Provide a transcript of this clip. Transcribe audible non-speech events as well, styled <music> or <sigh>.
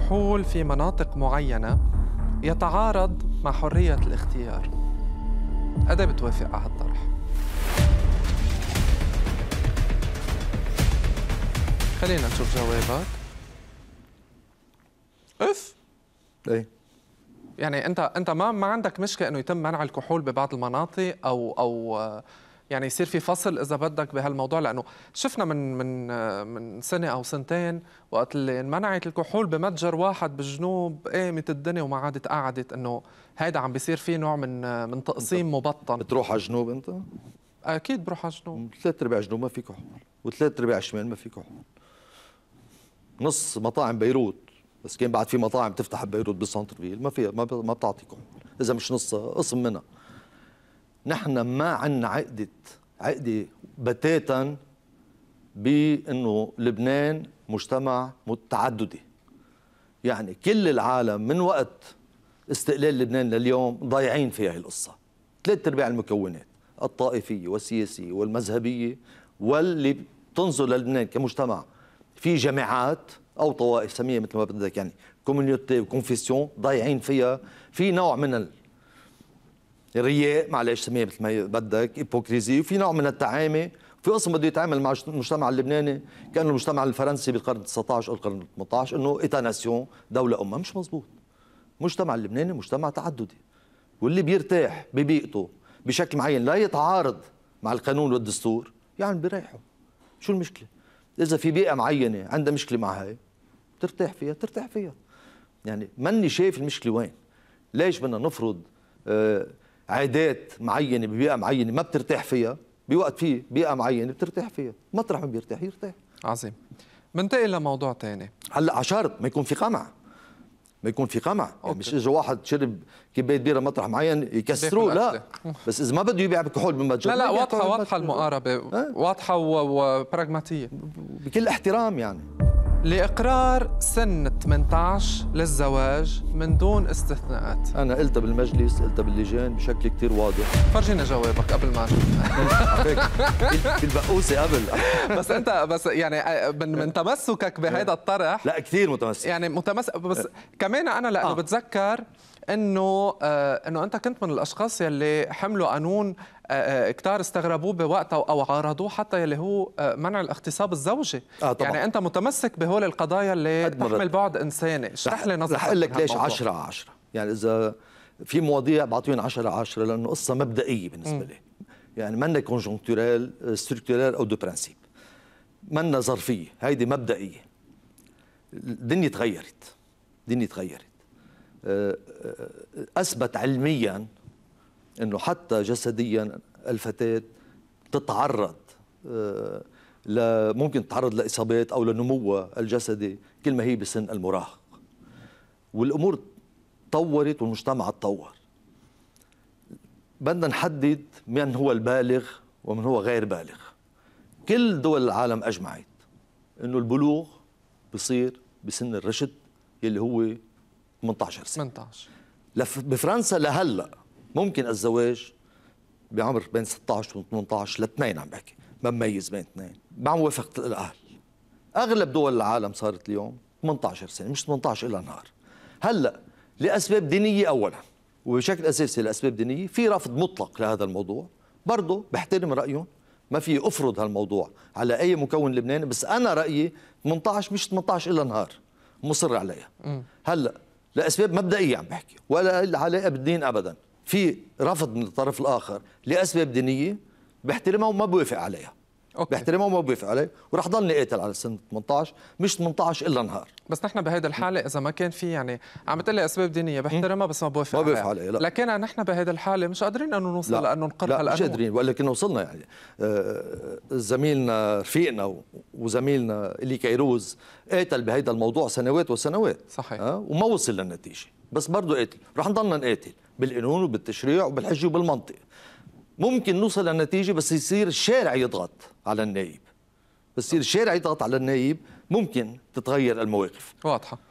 الكحول في مناطق معينة يتعارض مع حرية الاختيار أدا بتوافق على هالطرح خلينا نشوف جوابك اف ايه يعني انت انت ما ما عندك مشكله انه يتم منع الكحول ببعض المناطق او او يعني يصير في فصل اذا بدك بهالموضوع لانه شفنا من من من سنه او سنتين وقت اللي انمنعت الكحول بمتجر واحد بالجنوب قامت الدنيا وما عادت قعدت انه هيدا عم بيصير في نوع من من تقسيم مبطن بتروح على الجنوب انت؟ اكيد بروح على الجنوب ثلاث ارباع جنوب ما في كحول وثلاث ارباع الشمال ما في كحول نص مطاعم بيروت بس كان بعد في مطاعم تفتح ببيروت بالسنتر فيل ما فيها ما بتعطي كحول اذا مش نصها قسم منها نحن ما عندنا عقدة عقدة بتاتا بأنه لبنان مجتمع متعددي يعني كل العالم من وقت استقلال لبنان لليوم ضايعين في هاي القصة ثلاث أرباع المكونات الطائفية والسياسية والمذهبية واللي بتنظر للبنان كمجتمع في جماعات أو طوائف سميها مثل ما بدك يعني كوميونيتي وكونفيسيون ضايعين فيها في نوع من رياء معلش سميها مثل ما بدك ايبوكريزي وفي نوع من التعامي في قسم بده يتعامل مع المجتمع اللبناني كان المجتمع الفرنسي بالقرن 19 او القرن 18 انه ايتا ناسيون دوله امه مش مزبوط المجتمع اللبناني مجتمع تعددي واللي بيرتاح ببيئته بشكل معين لا يتعارض مع القانون والدستور يعني بيريحه شو المشكله اذا في بيئه معينه عندها مشكله مع هاي بترتاح فيها بترتاح فيها يعني ماني شايف المشكله وين ليش بدنا نفرض آه عادات معينه ببيئه معينه ما بترتاح فيها بوقت في بيئه معينه بترتاح فيها مطرح ما بيرتاح يرتاح عظيم بنتقل لموضوع ثاني هلا على شرط ما يكون في قمع ما يكون في قمع يعني أوكي. يعني مش اجى واحد شرب كبايه بيره مطرح معين يكسروه لا <laughs> بس اذا ما بده يبيع بكحول بمتجر لا لا واضحه واضحه المقاربه أه؟ واضحه وبراغماتيه بكل احترام يعني لإقرار سن 18 للزواج من دون استثناءات أنا قلتها بالمجلس قلتها باللجان بشكل كتير واضح فرجينا جوابك قبل ما <laughs> البقوسة قبل <laughs> بس أنت بس يعني آه، من, من تمسكك بهذا الطرح لا كثير متمسك يعني متمسك بس كمان أنا لأنه آه. بتذكر انه آه انه انت كنت من الاشخاص يلي حملوا قانون آه، آه، كتار استغربوه بوقته او عارضوه حتى يلي هو آه، منع الاغتصاب الزوجي آه طبعًا. يعني انت متمسك بهول القضايا اللي تحمل بعد انساني اشرح لي نظرتك رح اقول لك ليش 10 على 10 يعني اذا في مواضيع بعطيهم 10 على 10 لانه قصه مبدئيه بالنسبه لي يعني منا كونجونكتورال ستركتورال او دو برانسيب منا ظرفيه هيدي مبدئيه الدنيا تغيرت الدنيا تغيرت اثبت علميا انه حتى جسديا الفتاه تتعرض آه، ممكن تتعرض لاصابات او لنموها الجسدي كل ما هي بسن المراهق والامور تطورت والمجتمع تطور بدنا نحدد من هو البالغ ومن هو غير بالغ كل دول العالم اجمعت انه البلوغ بصير بسن الرشد يلي هو 18 سنه 18 بفرنسا لهلا ممكن الزواج بعمر بين 16 و 18 لاثنين عم بحكي ما بميز بين اثنين ما موافقة الاهل اغلب دول العالم صارت اليوم 18 سنه مش 18 الا نهار هلا لاسباب دينيه اولا وبشكل اساسي لاسباب دينيه في رفض مطلق لهذا الموضوع برضه بحترم رايهم ما في افرض هالموضوع على اي مكون لبناني بس انا رايي 18 مش 18 الا نهار مصر عليها هلا لاسباب مبدئيه عم بحكي ولا علاقه بالدين ابدا في رفض من الطرف الاخر لاسباب دينيه بحترمها وما بوافق عليها أوكي. وما بيوافق عليه وراح ضلني قاتل على سن 18 مش 18 الا نهار بس نحن بهيدا الحاله اذا ما كان في يعني عم تقول لي اسباب دينيه بحترمها بس ما بوافق ما بوافق عليها لا. لكن نحن بهيدا الحاله مش قادرين انه نوصل لا. لانه نقرها لا مش قادرين ولكن وصلنا يعني آه، زميلنا رفيقنا وزميلنا اللي كيروز قاتل بهيدا الموضوع سنوات وسنوات صحيح أه؟ وما وصل للنتيجه بس برضه قاتل رح نضلنا نقاتل بالقانون وبالتشريع وبالحجه وبالمنطق ممكن نوصل لنتيجه بس يصير الشارع يضغط على النائب بس يصير الشارع يضغط على النائب ممكن تتغير المواقف واضحه